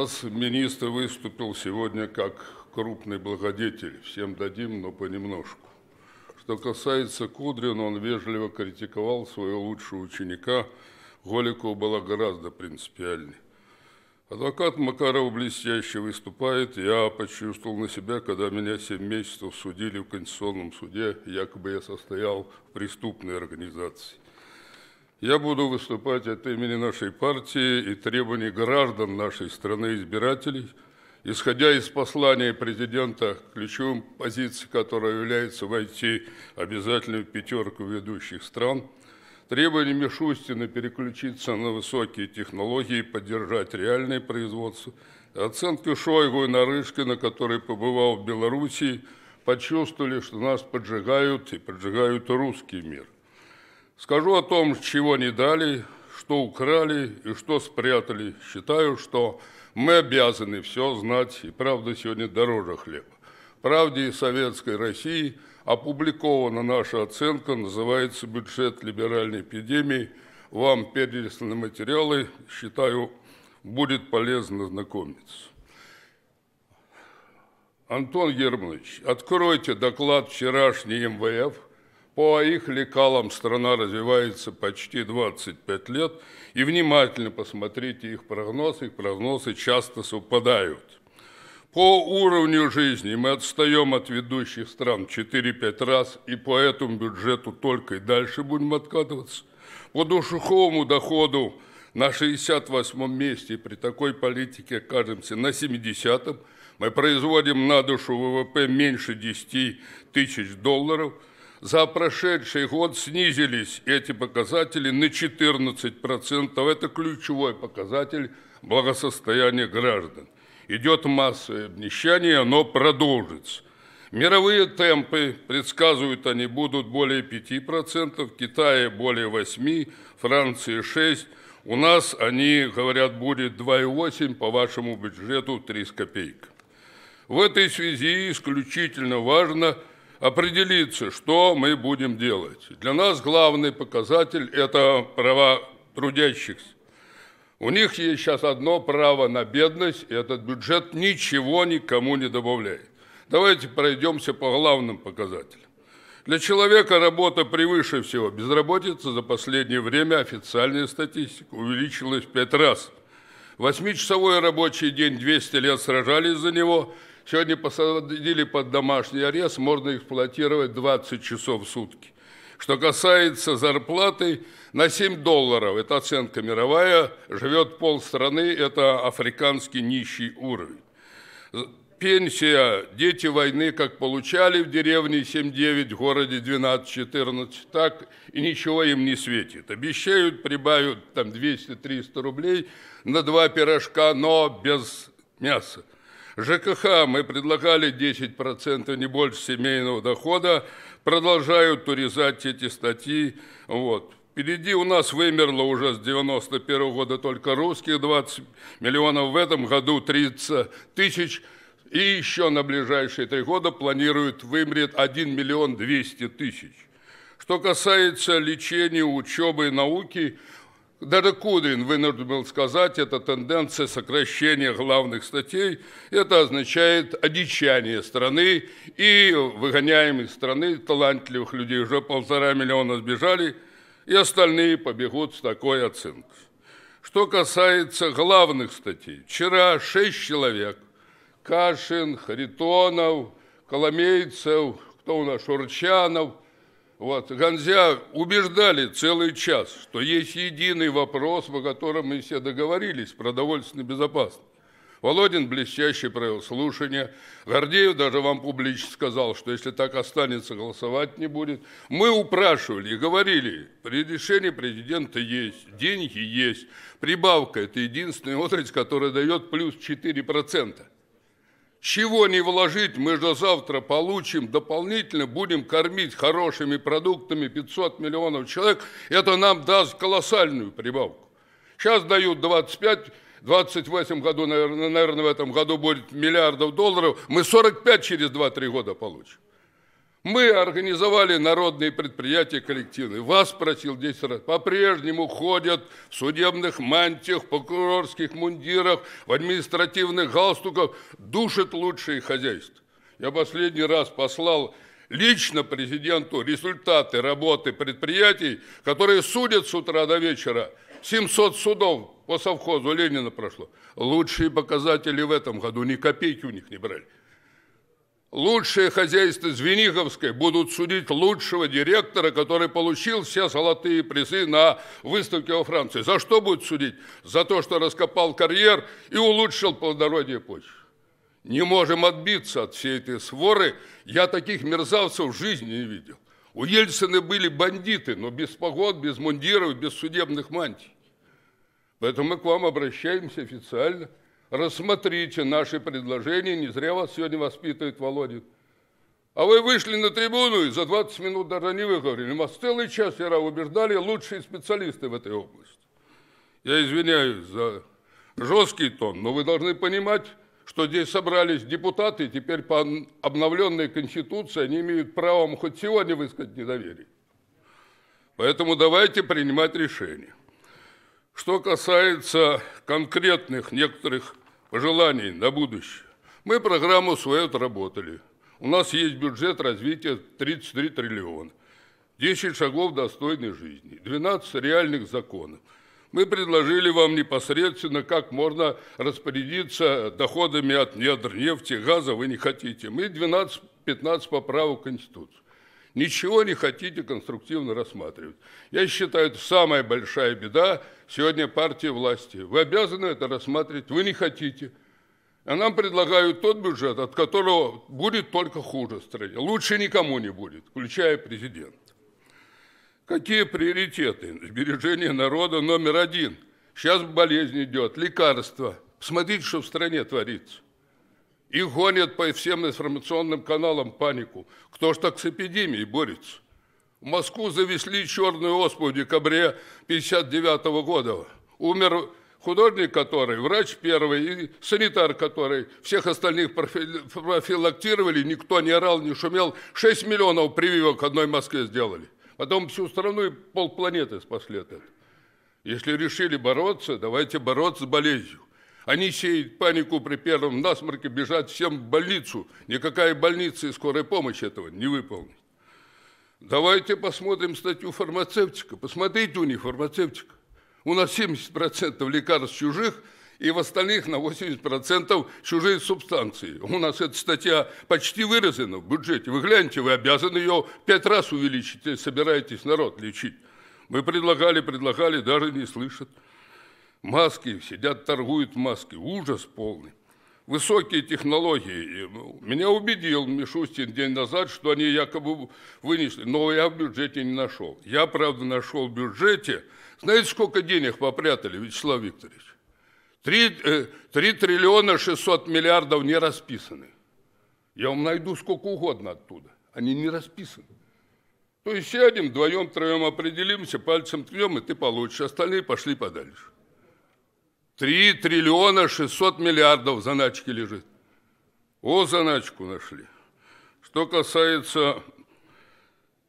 нас министр выступил сегодня как крупный благодетель. Всем дадим, но понемножку. Что касается Кудрина, он вежливо критиковал своего лучшего ученика. Голикова была гораздо принципиальней. Адвокат Макаров блестяще выступает. Я почувствовал на себя, когда меня 7 месяцев судили в Конституционном суде, якобы я состоял в преступной организации. Я буду выступать от имени нашей партии и требований граждан нашей страны избирателей, исходя из послания президента, ключевым позицией которой является войти обязательную пятерку ведущих стран – Требование Мишустина переключиться на высокие технологии, поддержать реальное производство. Оценки Шойгу и Нарышкина, который побывал в Белоруссии, почувствовали, что нас поджигают и поджигают русский мир. Скажу о том, чего не дали, что украли и что спрятали. Считаю, что мы обязаны все знать, и правда сегодня дороже хлеба. «Правде и советской России» опубликована наша оценка, называется «Бюджет либеральной эпидемии». Вам пересланы материалы, считаю, будет полезно знакомиться. Антон Германович, откройте доклад вчерашний МВФ – по их лекалам страна развивается почти 25 лет, и внимательно посмотрите их прогнозы, их прогнозы часто совпадают. По уровню жизни мы отстаем от ведущих стран 4-5 раз, и по этому бюджету только и дальше будем откатываться. По душуховому доходу на 68-м месте, при такой политике окажемся на 70-м. Мы производим на душу ВВП меньше 10 тысяч долларов – за прошедший год снизились эти показатели на 14%. Это ключевой показатель благосостояния граждан. Идет массовое обнищание, оно продолжится. Мировые темпы, предсказывают они, будут более 5%, в Китае более 8%, Франции 6%. У нас они, говорят, будет 2,8, по вашему бюджету 3 с копейк. В этой связи исключительно важно – определиться, что мы будем делать. Для нас главный показатель – это права трудящихся. У них есть сейчас одно право на бедность, и этот бюджет ничего никому не добавляет. Давайте пройдемся по главным показателям. Для человека работа превыше всего. Безработица за последнее время, официальная статистика, увеличилась в пять раз. Восьмичасовой рабочий день 200 лет сражались за него – Сегодня посадили под домашний арест, можно эксплуатировать 20 часов в сутки. Что касается зарплаты, на 7 долларов, это оценка мировая, живет полстраны, это африканский нищий уровень. Пенсия, дети войны, как получали в деревне 7-9, в городе 12-14, так и ничего им не светит. Обещают, прибавят там 200-300 рублей на два пирожка, но без мяса. ЖКХ мы предлагали 10% не больше семейного дохода, продолжают урезать эти статьи. Вот. Впереди у нас вымерло уже с 91 года только русских 20 миллионов, в этом году 30 тысяч. И еще на ближайшие три года планируют вымрет 1 миллион 200 тысяч. Что касается лечения, учебы и науки, даже Кудрин вынужден был сказать, это тенденция сокращения главных статей, это означает одичание страны и выгоняем из страны талантливых людей. Уже полтора миллиона сбежали, и остальные побегут с такой оценкой. Что касается главных статей, вчера шесть человек, Кашин, Харитонов, Коломейцев, кто у нас, Шурчанов – вот, Ганзя убеждали целый час, что есть единый вопрос, по которому мы все договорились, продовольственной безопасность. Володин блестяще провел слушание. Гордеев даже вам публично сказал, что если так останется, голосовать не будет. Мы упрашивали и говорили, решение президента есть, деньги есть, прибавка – это единственная отрасль, которая дает плюс 4%. Чего не вложить, мы же завтра получим, дополнительно будем кормить хорошими продуктами 500 миллионов человек, это нам даст колоссальную прибавку. Сейчас дают 25, 28 году, наверное, наверное, в этом году будет миллиардов долларов, мы 45 через 2-3 года получим. Мы организовали народные предприятия коллективные. Вас просил 10 раз. По-прежнему ходят в судебных мантиях, прокурорских мундирах, в административных галстуках. Душат лучшие хозяйства. Я последний раз послал лично президенту результаты работы предприятий, которые судят с утра до вечера. 700 судов по совхозу Ленина прошло. Лучшие показатели в этом году. Ни копейки у них не брали. Лучшие хозяйства Звениговской будут судить лучшего директора, который получил все золотые призы на выставке во Франции. За что будут судить? За то, что раскопал карьер и улучшил плодородие почвы. Не можем отбиться от всей этой своры. Я таких мерзавцев в жизни не видел. У Ельцина были бандиты, но без погод, без мундиров, без судебных мантий. Поэтому мы к вам обращаемся официально – рассмотрите наши предложения, не зря вас сегодня воспитывает Володя. А вы вышли на трибуну и за 20 минут даже не выговорили. Мы целый час вчера убеждали лучшие специалисты в этой области. Я извиняюсь за жесткий тон, но вы должны понимать, что здесь собрались депутаты, и теперь по обновленной Конституции они имеют право вам хоть сегодня высказать недоверие. Поэтому давайте принимать решение. Что касается конкретных некоторых пожеланий на будущее. Мы программу свою отработали. У нас есть бюджет развития 33 триллиона. 10 шагов достойной жизни, 12 реальных законов. Мы предложили вам непосредственно, как можно распорядиться доходами от недр, нефти, газа, вы не хотите. Мы 12-15 поправок Конституции. Ничего не хотите конструктивно рассматривать. Я считаю, это самая большая беда сегодня партии власти. Вы обязаны это рассматривать, вы не хотите. А нам предлагают тот бюджет, от которого будет только хуже стране. Лучше никому не будет, включая президента. Какие приоритеты? Сбережение народа номер один. Сейчас болезнь идет, лекарства. Посмотрите, что в стране творится и гонят по всем информационным каналам панику. Кто ж так с эпидемией борется? В Москву завезли черную оспу в декабре 59 -го года. Умер художник который, врач первый, и санитар который. Всех остальных профи профилактировали, никто не орал, не шумел. 6 миллионов прививок одной Москве сделали. Потом всю страну и полпланеты спасли от этого. Если решили бороться, давайте бороться с болезнью. Они сеют панику при первом насморке, бежат всем в больницу. Никакая больница и скорая помощь этого не выполнит. Давайте посмотрим статью фармацевтика. Посмотрите у них фармацевтика. У нас 70% лекарств чужих – и в остальных на 80% чужие субстанции. У нас эта статья почти выразена в бюджете. Вы гляньте, вы обязаны ее пять раз увеличить, если собираетесь народ лечить. Мы предлагали, предлагали, даже не слышат. Маски сидят, торгуют маски. Ужас полный. Высокие технологии. Ну, меня убедил Мишустин день назад, что они якобы вынесли. Но я в бюджете не нашел. Я, правда, нашел в бюджете. Знаете, сколько денег попрятали, Вячеслав Викторович? 3, 3 э, триллиона 600 миллиардов не расписаны. Я вам найду сколько угодно оттуда. Они не расписаны. То есть сядем, вдвоем, троем определимся, пальцем ткнем, и ты получишь. Остальные пошли подальше. 3 триллиона 600 миллиардов заначки лежит. О, заначку нашли. Что касается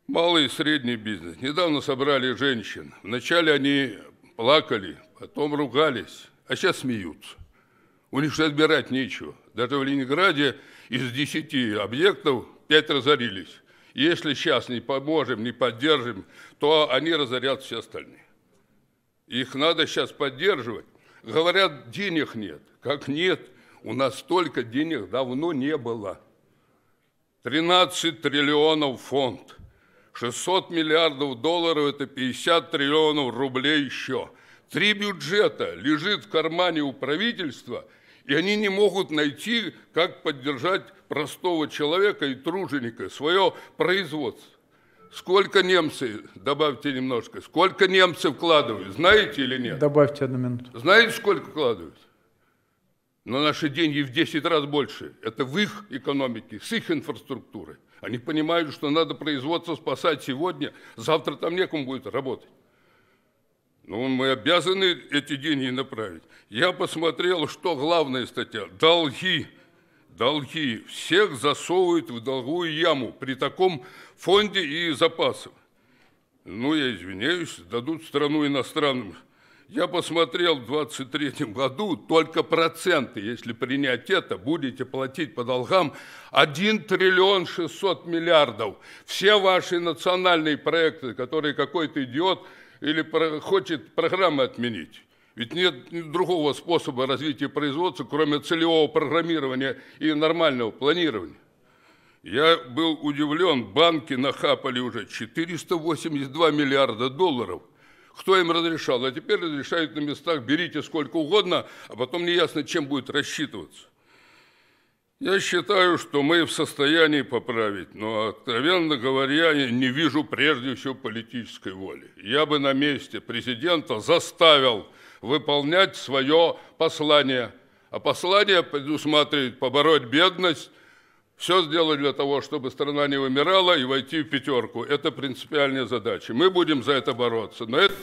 малый и средний бизнес. Недавно собрали женщин. Вначале они плакали, потом ругались, а сейчас смеются. У них же отбирать нечего. Даже в Ленинграде из 10 объектов 5 разорились. Если сейчас не поможем, не поддержим, то они разорят все остальные. Их надо сейчас поддерживать. Говорят, денег нет. Как нет? У нас столько денег давно не было. 13 триллионов фонд. 600 миллиардов долларов – это 50 триллионов рублей еще. Три бюджета лежит в кармане у правительства, и они не могут найти, как поддержать простого человека и труженика, свое производство сколько немцы, добавьте немножко, сколько немцы вкладывают, знаете или нет? Добавьте одну минуту. Знаете, сколько вкладывают? На наши деньги в 10 раз больше. Это в их экономике, с их инфраструктурой. Они понимают, что надо производство спасать сегодня, завтра там некому будет работать. Но ну, мы обязаны эти деньги направить. Я посмотрел, что главная статья – долги – долги, всех засовывают в долговую яму при таком фонде и запасах. Ну, я извиняюсь, дадут страну иностранным. Я посмотрел в 23 году, только проценты, если принять это, будете платить по долгам 1 триллион 600 миллиардов. Все ваши национальные проекты, которые какой-то идиот или хочет программы отменить. Ведь нет другого способа развития производства, кроме целевого программирования и нормального планирования. Я был удивлен, банки нахапали уже 482 миллиарда долларов. Кто им разрешал? А теперь разрешают на местах, берите сколько угодно, а потом неясно, чем будет рассчитываться. Я считаю, что мы в состоянии поправить, но, откровенно говоря, я не вижу прежде всего политической воли. Я бы на месте президента заставил выполнять свое послание. А послание предусматривает побороть бедность, все сделать для того, чтобы страна не вымирала и войти в пятерку. Это принципиальная задача. Мы будем за это бороться. Но это...